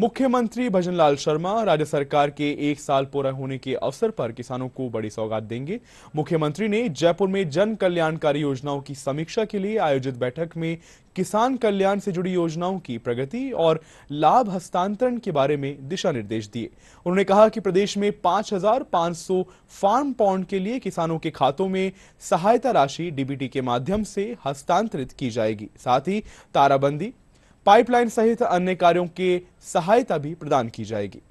मुख्यमंत्री भजनलाल शर्मा राज्य सरकार के एक साल पूरा होने के अवसर पर किसानों को बड़ी सौगात देंगे मुख्यमंत्री ने जयपुर में जन कल्याणकारी योजनाओं की समीक्षा के लिए आयोजित बैठक में किसान कल्याण से जुड़ी योजनाओं की प्रगति और लाभ हस्तांतरण के बारे में दिशा निर्देश दिए उन्होंने कहा कि प्रदेश में 5,500 फार्म पॉन्ड के लिए किसानों के खातों में सहायता राशि डीबीटी के माध्यम से हस्तांतरित की जाएगी साथ ही ताराबंदी पाइपलाइन सहित अन्य कार्यों की सहायता भी प्रदान की जाएगी